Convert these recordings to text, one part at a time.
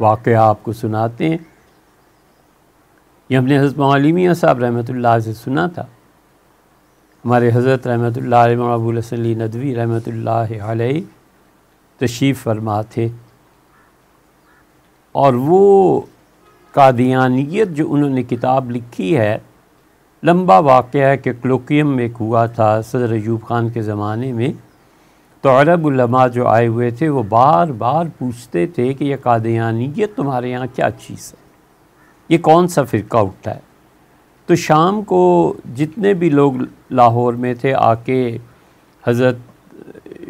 वाक़ आपको सुनाते हैं ये हमने हज़रत मौलमिया साहब रहमत से सुना था हमारे हज़रत रहमत अबूलसली नदवी रहमत तशीफ़ फरमा थे और वो कादियानियत जो उन्होंने किताब लिखी है लंबा वाक़ है कि क्लोकियम में एक हुआ था सदर अयूब ख़ान के ज़माने में तो अरबुलमा जो आए हुए थे वो बार बार पूछते थे कि यह ये तुम्हारे यहाँ क्या चीज़ है ये कौन सा फ़िरका उठता है तो शाम को जितने भी लोग लाहौर में थे आके हज़रत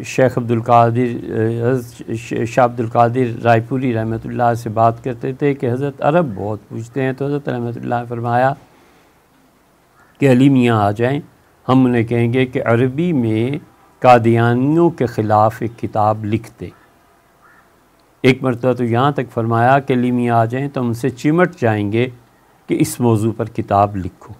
शेख अब्दुल कादिर शाह अब्दुल कादिर रायपुरी रहमतुल्लाह से बात करते थे कि हज़रत अरब बहुत पूछते हैं तो हज़रत रहमतुल्लाह फरमाया कि अली मियाँ आ जाएं हम उन्हें कहेंगे कि अरबी में कादियानियों के ख़िलाफ़ एक किताब लिखते एक मरतबा तो यहाँ तक फरमाया कि लिमी आ जाएँ तो उनसे चिमट जाएंगे कि इस मौजू पर किताब लिखो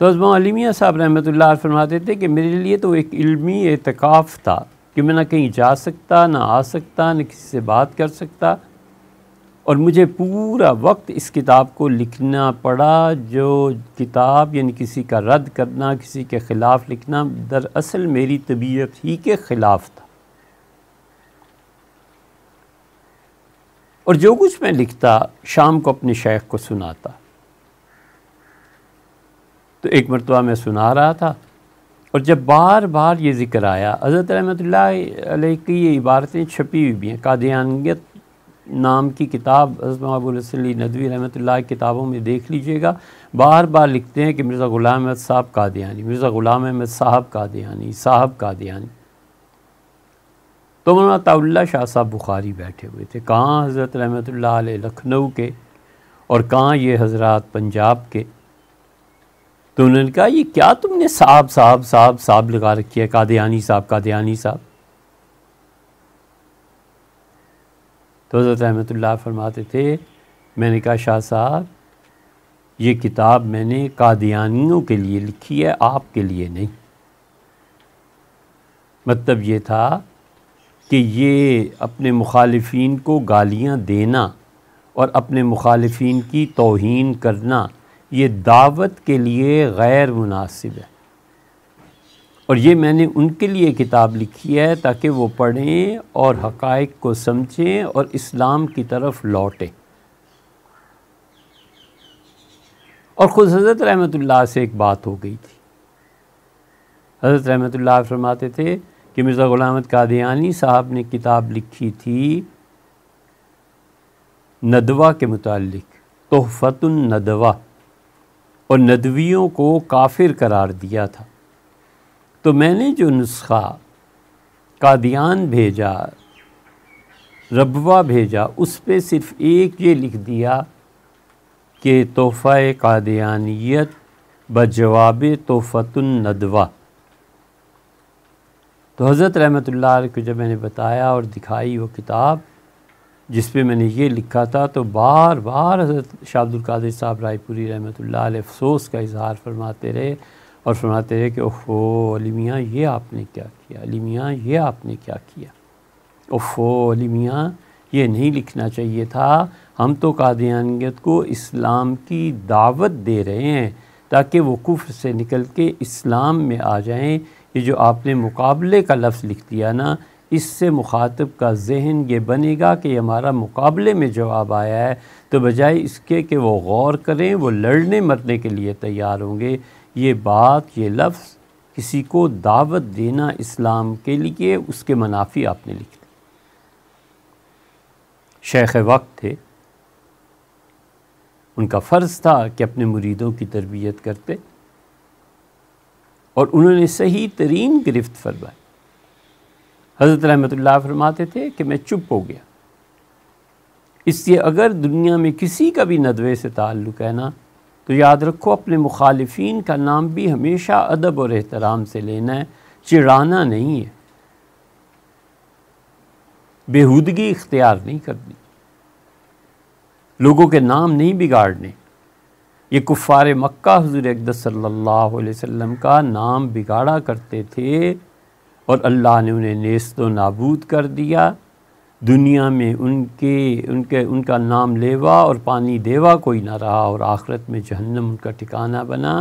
तो अजमा साहब रहमत ला फरमाते थे कि मेरे लिए तो एक इलमी एतकाफ़ था कि मैं ना कहीं जा सकता ना आ सकता ना किसी से बात कर सकता और मुझे पूरा वक्त इस किताब को लिखना पड़ा जो किताब यानी किसी का रद्द करना किसी के ख़िलाफ़ लिखना दरअसल मेरी तबीयत ही के ख़िलाफ़ था और जो कुछ मैं लिखता शाम को अपने शेख को सुनाता तो एक मरतबा मैं सुना रहा था और जब बार बार ये ज़िक्र आया हज़रत रहमत की ये इबारतें छपी हुई भी हैं कादियानियत नाम की किताब अबूलसली नदवी रहमत किताबों में देख लीजिएगा बार बार लिखते हैं कि मिर्ज़ा ग़ुला अहमद साहब कादियानी मिर्ज़ा ग़ुला अहमद साहब कादियानी साहब कादियानी तो मौलाना ताउल्ला शाह साहब बुखारी बैठे हुए थे कहाँ हज़रत रहमत लखनऊ के और कहाँ ये हजरात पंजाब के तो उन्होंने कहा ये क्या तुमने साहब साहब साहब साहब लगा रखी है कादयानी साहब कादयानी साहब तो हज़रत ला फरमाते थे मैंने कहा शाह साहब ये किताब मैंने कादियानियों के लिए लिखी है आपके लिए नहीं मतलब ये था कि ये अपने मुखालफन को गालियाँ देना और अपने मुखालफन की तोहन करना ये दावत के लिए गैर मुनासिब है और ये मैंने उनके लिए किताब लिखी है ताकि वो पढ़ें और हकायक को समझें और इस्लाम की तरफ लौटें और ख़ुद हज़रत रहमतुल्लाह से एक बात हो गई थी हज़रत रहमत फरमाते थे कि मिर्ज़ा ग़ुलामद कादियानी साहब ने किताब लिखी थी नदवा के मुतालिक तोहफ़तुल नदवा और नदवियों को काफिर करार दिया था तो मैंने जो नुस्खा कादियान भेजा रबवा भेजा उस पर सिर्फ़ एक ये लिख दिया कि तोहफ़ा कादियानियत बजवाब नदवा तो हज़रत रहमत को जब मैंने बताया और दिखाई वो किताब जिस पे मैंने ये लिखा था तो बार बार हज़रत कादिर साहब रायपुरी रहमत अफ़सोस का इजहार फरमाते रहे और सुनाते हैं कि ओफो अली मियाँ ये आपने क्या किया अली मियाँ ये आपने क्या किया ओफो अली मियाँ ये नहीं लिखना चाहिए था हम तो कादियानियत को इस्लाम की दावत दे रहे हैं ताकि वो कुफ्र से निकल के इस्लाम में आ जाएं ये जो आपने मुकाबले का लफ्ज़ लिख दिया ना इससे मुखातब का जहन ये बनेगा कि हमारा मुकाबले में जवाब आया है तो बजाय इसके कि वो गौर करें वो लड़ने मरने के लिए तैयार होंगे ये बात ये लफ्ज़ किसी को दावत देना इस्लाम के लिए उसके मुनाफी आपने लिख दी शेख वक्त थे उनका फ़र्ज़ था कि अपने मुरीदों की तरबियत करते और उन्होंने सही तरीन गिरफ्त फरमाई हज़रत रहमतुल्लाह फरमाते थे कि मैं चुप हो गया इसलिए अगर दुनिया में किसी का भी नदवे से ताल्लुक़ है ना तो याद रखो अपने मुखालफी का नाम भी हमेशा अदब और एहतराम से लेना है चिड़ाना नहीं है बेहूदगी इख्तियार नहीं करनी लोगों के नाम नहीं बिगाड़ने ये कुफ़ार मक्का हजूर अकदस सल्लल्लाहु अलैहि वसल्लम का नाम बिगाड़ा करते थे और अल्लाह ने उन्हें नेस्त नाबूद कर दिया दुनिया में उनके उनके उनका नाम लेवा और पानी देवा कोई ना रहा और आखरत में जहन्नम उनका ठिकाना बना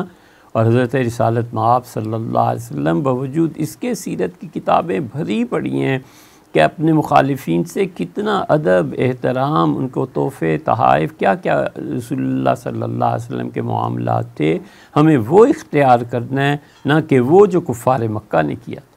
और हज़रत रसालत माप सल्ला वम बावजूद इसके सीरत की किताबें भरी पड़ी हैं कि अपने मुखालफन से कितना अदब एहतराम उनको तोहफ़े तहाइफ़ क्या क्या रसोल्ला सल्ला वम के मामला थे हमें वो इख्तियार करना है ना कि वो जो कुफ़ार मक्का ने किया